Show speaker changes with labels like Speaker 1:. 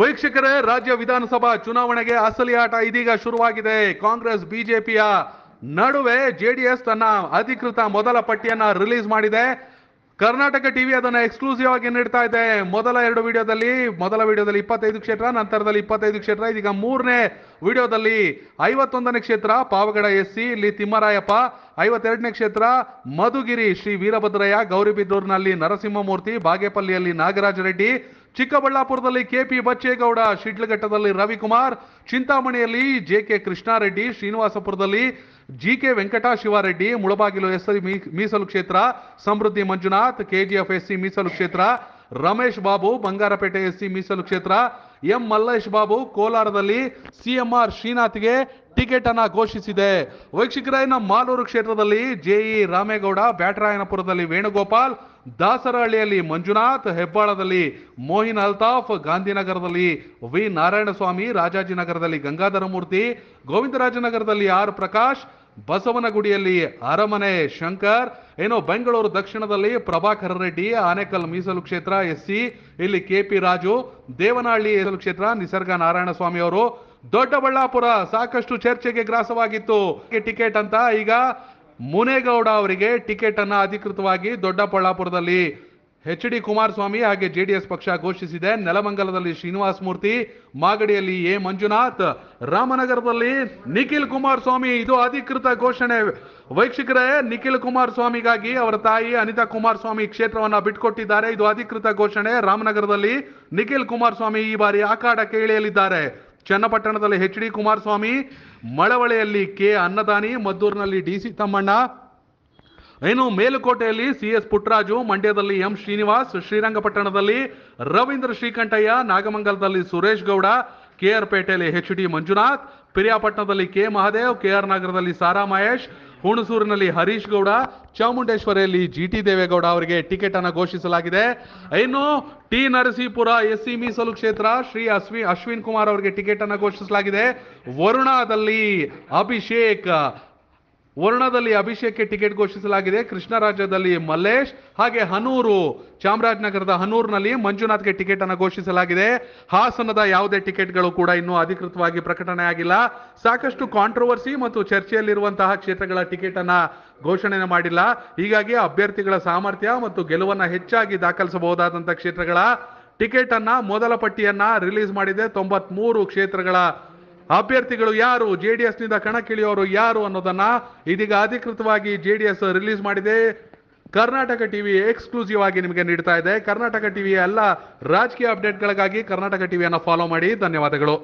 Speaker 1: ವೀಕ್ಷಕರೇ ರಾಜ್ಯ ವಿಧಾನಸಭಾ ಚುನಾವಣೆಗೆ ಅಸಲಿ ಆಟ ಇದೀಗ ಶುರುವಾಗಿದೆ ಕಾಂಗ್ರೆಸ್ ಬಿಜೆಪಿಯ ನಡುವೆ ಜೆಡಿಎಸ್ ತನ್ನ ಅಧಿಕೃತ ಮೊದಲ ಪಟ್ಟಿಯನ್ನ ರಿಲೀಸ್ ಮಾಡಿದೆ ಕರ್ನಾಟಕ ಟಿವಿ ಅದನ್ನು ಎಕ್ಸ್ಕ್ಲೂಸಿವ್ ಆಗಿ ನೀಡ್ತಾ ಇದೆ ಮೊದಲ ಎರಡು ವಿಡಿಯೋದಲ್ಲಿ ಮೊದಲ ವಿಡಿಯೋದಲ್ಲಿ ಇಪ್ಪತ್ತೈದು ಕ್ಷೇತ್ರ ನಂತರದಲ್ಲಿ ಇಪ್ಪತ್ತೈದು ಕ್ಷೇತ್ರ ಇದೀಗ ಮೂರನೇ ವಿಡಿಯೋದಲ್ಲಿ ಐವತ್ತೊಂದನೇ ಕ್ಷೇತ್ರ ಪಾವಗಡ ಎಸ್ ಸಿ ಇಲ್ಲಿ ತಿಮ್ಮರಾಯಪ್ಪ ಐವತ್ತೆರಡನೇ ಕ್ಷೇತ್ರ ಮಧುಗಿರಿ ಶ್ರೀ ವೀರಭದ್ರಯ್ಯ ಗೌರಿಬಿದೂರಿನಲ್ಲಿ ನರಸಿಂಹಮೂರ್ತಿ ಬಾಗೇಪಲ್ಲಿಯಲ್ಲಿ ನಾಗರಾಜ ರೆಡ್ಡಿ ಚಿಕ್ಕಬಳ್ಳಾಪುರದಲ್ಲಿ ಕೆಪಿ ಬಚ್ಚೇಗೌಡ ಶಿಡ್ಲಘಟ್ಟದಲ್ಲಿ ರವಿಕುಮಾರ್ ಚಿಂತಾಮಣಿಯಲ್ಲಿ ಜೆಕೆ ಕೃಷ್ಣಾರೆಡ್ಡಿ ಶ್ರೀನಿವಾಸಪುರದಲ್ಲಿ ಜಿಕೆ ವೆಂಕಟಾಶಿವಾರೆಡ್ಡಿ ಮುಳಬಾಗಿಲು ಎಸ್ಸಿ ಮೀಸಲು ಕ್ಷೇತ್ರ ಸಮೃದ್ಧಿ ಮಂಜುನಾಥ್ ಕೆಜಿಎಫ್ ಎಸ್ಸಿ ಮೀಸಲು ಕ್ಷೇತ್ರ ರಮೇಶ್ ಬಾಬು ಬಂಗಾರಪೇಟೆ ಎಸ್ಸಿ ಮೀಸಲು ಕ್ಷೇತ್ರ ಎಂ ಮಲ್ಲೇಶ್ ಬಾಬು ಕೋಲಾರದಲ್ಲಿ ಸಿಎಂಆರ್ ಶ್ರೀನಾಥ್ಗೆ ಟಿಕೆಟ್ ಅನ್ನ ಘೋಷಿಸಿದೆ ವೈಕ್ಷಿಕರಾಯನ ಮಾಲೂರು ಕ್ಷೇತ್ರದಲ್ಲಿ ಜೆಇ ರಾಮೇಗೌಡ ಬ್ಯಾಟರಾಯನಪುರದಲ್ಲಿ ವೇಣುಗೋಪಾಲ್ ದಾಸರಹಳ್ಳಿಯಲ್ಲಿ ಮಂಜುನಾಥ್ ಹೆಬ್ಬಾಳದಲ್ಲಿ ಮೋಹಿನ್ ಅಲ್ತಾಫ್ ಗಾಂಧಿನಗರದಲ್ಲಿ ವಿ ನಾರಾಯಣಸ್ವಾಮಿ ರಾಜಾಜಿನಗರದಲ್ಲಿ ಗಂಗಾಧರಮೂರ್ತಿ ಗೋವಿಂದರಾಜನಗರದಲ್ಲಿ ಆರ್ ಪ್ರಕಾಶ್ ಬಸವನಗುಡಿಯಲ್ಲಿ ಅರಮನೆ ಶಂಕರ್ ಏನು ಬೆಂಗಳೂರು ದಕ್ಷಿಣದಲ್ಲಿ ಪ್ರಭಾಕರ ರೆಡ್ಡಿ ಆನೇಕಲ್ ಮೀಸಲು ಕ್ಷೇತ್ರ ಎಸ್ಸಿ ಇಲ್ಲಿ ಕೆಪಿ ರಾಜು ದೇವನಹಳ್ಳಿ ಮೀಸಲು ಕ್ಷೇತ್ರ ನಿಸರ್ಗ ನಾರಾಯಣಸ್ವಾಮಿ ಅವರು ದೊಡ್ಡಬಳ್ಳಾಪುರ ಸಾಕಷ್ಟು ಚರ್ಚೆಗೆ ಗ್ರಾಸವಾಗಿತ್ತು ಟಿಕೆಟ್ ಅಂತ ಈಗ ಮುನೇಗೌಡ ಅವರಿಗೆ ಟಿಕೆಟ್ ಅನ್ನ ಅಧಿಕೃತವಾಗಿ ದೊಡ್ಡಬಳ್ಳಾಪುರದಲ್ಲಿ ಎಚ್ ಡಿ ಕುಮಾರಸ್ವಾಮಿ ಹಾಗೆ ಜೆಡಿಎಸ್ ಪಕ್ಷ ಘೋಷಿಸಿದೆ ನೆಲಮಂಗಲದಲ್ಲಿ ಶ್ರೀನಿವಾಸ ಮೂರ್ತಿ ಮಾಗಡಿಯಲ್ಲಿ ಎ ಮಂಜುನಾಥ್ ರಾಮನಗರದಲ್ಲಿ ನಿಖಿಲ್ ಕುಮಾರಸ್ವಾಮಿ ಇದು ಅಧಿಕೃತ ಘೋಷಣೆ ವೈಕ್ಷಿಕರೇ ನಿಖಿಲ್ ಕುಮಾರಸ್ವಾಮಿಗಾಗಿ ಅವರ ತಾಯಿ ಅನಿತಾ ಕುಮಾರಸ್ವಾಮಿ ಕ್ಷೇತ್ರವನ್ನ ಬಿಟ್ಕೊಟ್ಟಿದ್ದಾರೆ ಇದು ಅಧಿಕೃತ ಘೋಷಣೆ ರಾಮನಗರದಲ್ಲಿ ನಿಖಿಲ್ ಕುಮಾರಸ್ವಾಮಿ ಈ ಬಾರಿ ಆಖಾಡಕ್ಕೆ ಇಳಿಯಲಿದ್ದಾರೆ ಚನ್ನಪಟ್ಟಣದಲ್ಲಿ ಎಚ್ ಡಿ ಕುಮಾರಸ್ವಾಮಿ ಮಳವಳ್ಳಿಯಲ್ಲಿ ಕೆ ಅನ್ನದಾನಿ ಮದ್ದೂರಿನಲ್ಲಿ ಡಿ ಸಿ ತಮ್ಮಣ್ಣ ಇನ್ನು ಮೇಲುಕೋಟೆಯಲ್ಲಿ ಸಿ ಎಸ್ ಪುಟ್ಟರಾಜು ಮಂಡ್ಯದಲ್ಲಿ ಎಂ ಶ್ರೀನಿವಾಸ್ ಶ್ರೀರಂಗಪಟ್ಟಣದಲ್ಲಿ ರವೀಂದ್ರ ಶ್ರೀಕಂಠಯ್ಯ ನಾಗಮಂಗಲದಲ್ಲಿ ಸುರೇಶ್ ಗೌಡ ಕೆಆರ್ ಪೇಟೆಯಲ್ಲಿ ಎಚ್ ಡಿ ಮಂಜುನಾಥ್ ಪಿರಿಯಾಪಟ್ಟಣದಲ್ಲಿ ಕೆ ಮಹದೇವ್ ಕೆಆರ್ ನಗರದಲ್ಲಿ ಸಾರಾ ಮಹೇಶ್ ಹುಣಸೂರಿನಲ್ಲಿ ಹರೀಶ್ ಗೌಡ ಚಾಮುಂಡೇಶ್ವರಿಯಲ್ಲಿ ಜಿ ಟಿ ದೇವೇಗೌಡ ಅವರಿಗೆ ಟಿಕೆಟ್ ಅನ್ನು ಘೋಷಿಸಲಾಗಿದೆ ಇನ್ನು ಟಿ ನರಸೀಪುರ ಎಸ್ ಸಿ ಮೀಸಲು ಕ್ಷೇತ್ರ ಶ್ರೀ ಅಶ್ವಿನ್ ಅಶ್ವಿನ್ ಕುಮಾರ್ ಅವರಿಗೆ ಟಿಕೆಟ್ ಅನ್ನು ಘೋಷಿಸಲಾಗಿದೆ ವರುಣಾದಲ್ಲಿ ಅಭಿಷೇಕ್ ವರ್ಣದಲ್ಲಿ ಅಭಿಷೇಕ್ಗೆ ಟಿಕೆಟ್ ಘೋಷಿಸಲಾಗಿದೆ ಕೃಷ್ಣರಾಜ್ಯದಲ್ಲಿ ಮಲ್ಲೇಶ್ ಹಾಗೆ ಹನೂರು ಚಾಮರಾಜನಗರದ ಹನೂರಿನಲ್ಲಿ ಮಂಜುನಾಥ್ಗೆ ಟಿಕೆಟ್ ಅನ್ನು ಘೋಷಿಸಲಾಗಿದೆ ಹಾಸನದ ಯಾವುದೇ ಟಿಕೆಟ್ಗಳು ಕೂಡ ಇನ್ನೂ ಅಧಿಕೃತವಾಗಿ ಪ್ರಕಟಣೆ ಆಗಿಲ್ಲ ಸಾಕಷ್ಟು ಕಾಂಟ್ರವರ್ಸಿ ಮತ್ತು ಚರ್ಚೆಯಲ್ಲಿರುವಂತಹ ಕ್ಷೇತ್ರಗಳ ಟಿಕೆಟ್ ಅನ್ನ ಘೋಷಣೆ ಮಾಡಿಲ್ಲ ಹೀಗಾಗಿ ಅಭ್ಯರ್ಥಿಗಳ ಸಾಮರ್ಥ್ಯ ಮತ್ತು ಗೆಲುವನ್ನು ಹೆಚ್ಚಾಗಿ ದಾಖಲಿಸಬಹುದಾದಂತಹ ಕ್ಷೇತ್ರಗಳ ಟಿಕೆಟ್ ಅನ್ನ ಮೊದಲ ಪಟ್ಟಿಯನ್ನ ರಿಲೀಸ್ ಮಾಡಿದೆ ತೊಂಬತ್ಮೂರು ಕ್ಷೇತ್ರಗಳ ಅಭ್ಯರ್ಥಿಗಳು ಯಾರು ಜೆ ಡಿ ಎಸ್ನಿಂದ ಕಣಕ್ಕಿಳಿಯೋರು ಯಾರು ಅನ್ನೋದನ್ನ ಇದೀಗ ಅಧಿಕೃತವಾಗಿ ಜೆ ಡಿ ಎಸ್ ರಿಲೀಸ್ ಮಾಡಿದೆ ಕರ್ನಾಟಕ ಟಿವಿ ಎಕ್ಸ್ಕ್ಲೂಸಿವ್ ಆಗಿ ನಿಮಗೆ ನೀಡ್ತಾ ಇದೆ ಕರ್ನಾಟಕ ಟಿವಿಯ ಎಲ್ಲ ರಾಜಕೀಯ ಅಪ್ಡೇಟ್ಗಳಿಗಾಗಿ ಕರ್ನಾಟಕ ಟಿವಿಯನ್ನು ಫಾಲೋ ಮಾಡಿ ಧನ್ಯವಾದಗಳು